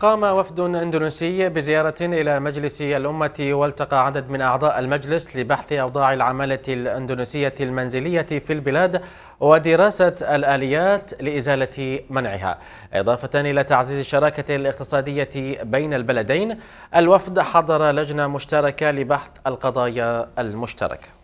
قام وفد اندونيسي بزيارة إلى مجلس الأمة والتقى عدد من أعضاء المجلس لبحث أوضاع العمالة الاندونيسية المنزلية في البلاد ودراسة الآليات لإزالة منعها إضافة إلى تعزيز الشراكة الاقتصادية بين البلدين الوفد حضر لجنة مشتركة لبحث القضايا المشتركة